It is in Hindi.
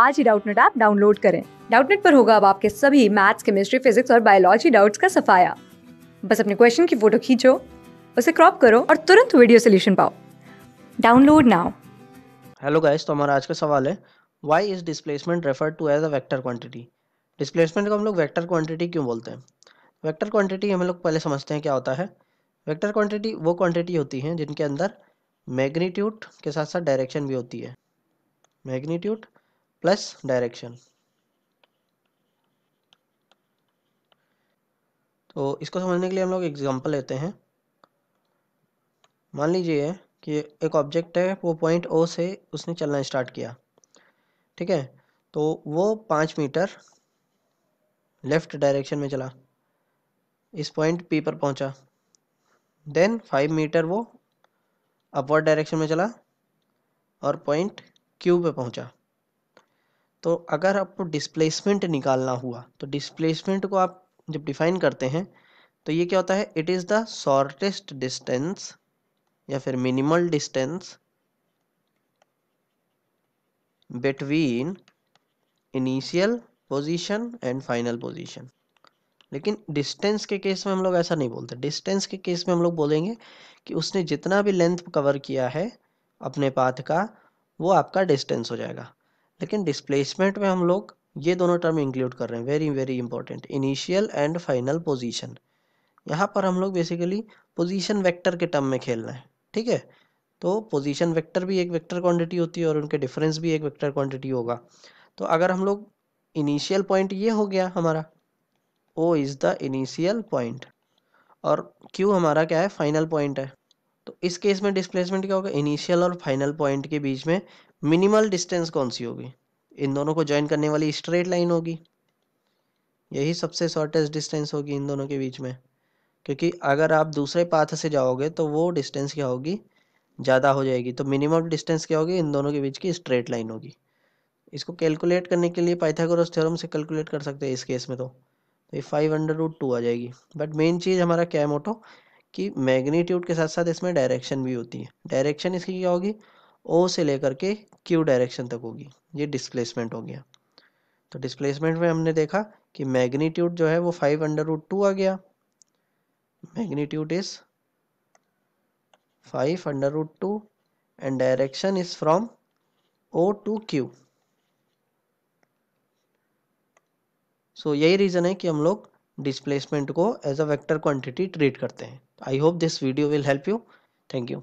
आज ही डाउटनेट ऐप डाउनलोड करें डाउटनेट पर होगा अब आपके सभी मैथ्स केमिस्ट्री फिजिक्स और बायोलॉजी डाउट्स का सफाया बस अपने क्वेश्चन की फोटो खींचो उसे क्रॉप करो और तुरंत वीडियो सोल्यूशन पाओ डाउनलोड नाउ हेलो गाइस तो हमारा आज का सवाल है why is displacement referred to as a vector quantity displacement को हम लोग वेक्टर क्वांटिटी क्यों बोलते हैं वेक्टर क्वांटिटी हम लोग पहले समझते हैं क्या होता है वेक्टर क्वांटिटी वो क्वांटिटी होती है जिनके अंदर मैग्नीट्यूड के साथ साथ डायरेक्शन भी होती है मैग्नीट्यूड plus direction तो इसको समझने के लिए हम लोग एग्जाम्पल लेते हैं मान लीजिए कि एक ऑब्जेक्ट है वो पॉइंट ओ से उसने चलना स्टार्ट किया ठीक है तो वो पाँच मीटर लेफ़्ट डायरेक्शन में चला इस पॉइंट पी पर पहुंचा देन फाइव मीटर वो अपवर्ड डायरेक्शन में चला और पॉइंट क्यू पे पहुंचा तो अगर आपको डिस्प्लेसमेंट निकालना हुआ तो डिस्प्लेसमेंट को आप जब डिफाइन करते हैं तो ये क्या होता है it is the shortest distance या फिर minimal distance between initial position and final position लेकिन डिस्टेंस के केस में हम लोग ऐसा नहीं बोलते डिस्टेंस के केस में हम लोग बोलेंगे कि उसने जितना भी लेंथ कवर किया है अपने पाथ का वो आपका डिस्टेंस हो जाएगा लेकिन डिस्प्लेसमेंट में हम लोग ये दोनों टर्म इंक्लूड कर रहे हैं very very important initial and final position यहाँ पर हम लोग बेसिकली पोजीशन वेक्टर के टर्म में खेल रहे हैं ठीक है तो पोजीशन वेक्टर भी एक वेक्टर क्वांटिटी होती है और उनके डिफरेंस भी एक वेक्टर क्वांटिटी होगा तो अगर हम लोग इनिशियल पॉइंट ये हो गया हमारा O is the initial point और क्यू हमारा क्या है फाइनल पॉइंट है तो इस केस में डिस्प्लेसमेंट क्या होगा इनिशियल और फाइनल पॉइंट के बीच में मिनिमल डिस्टेंस कौन सी होगी इन दोनों को ज्वाइन करने वाली स्ट्रेट लाइन होगी यही सबसे शॉर्टेस्ट डिस्टेंस होगी इन दोनों के बीच में क्योंकि अगर आप दूसरे पाथ से जाओगे तो वो डिस्टेंस क्या होगी ज़्यादा हो जाएगी तो मिनिमम डिस्टेंस क्या होगी इन दोनों के बीच की स्ट्रेट लाइन होगी इसको कैलकुलेट करने के लिए पाइथागोरस थ्योरम से कैलकुलेट कर सकते हैं इस केस में तो तो ये फाइव अंडर रूट टू आ जाएगी बट मेन चीज़ हमारा क्या है मोटो कि मैग्नीट्यूड के साथ साथ इसमें डायरेक्शन भी होती है डायरेक्शन इसकी क्या होगी ओ से लेकर के क्यू डायरेक्शन तक होगी ये डिस्प्लेसमेंट हो गया तो डिस्प्लेसमेंट में हमने देखा कि मैग्नीट्यूड जो है वो फाइव अंडर रूट टू आ गया magnitude is five under root two and direction is from O to Q so यही रीज़न है कि हम लोग डिस्प्लेसमेंट को as a vector quantity treat करते हैं I hope this video will help you thank you